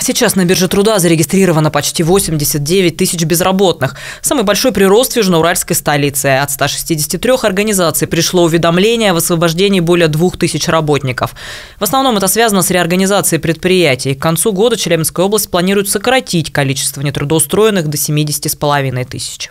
Сейчас на бирже труда зарегистрировано почти 89 тысяч безработных. Самый большой прирост в южноуральской столице. От 163 организаций пришло уведомление о освобождении более 2 тысяч работников. В основном это связано с реорганизацией предприятий. К концу года Челябинская область планирует сократить количество нетрудоустроенных до 70,5 тысяч.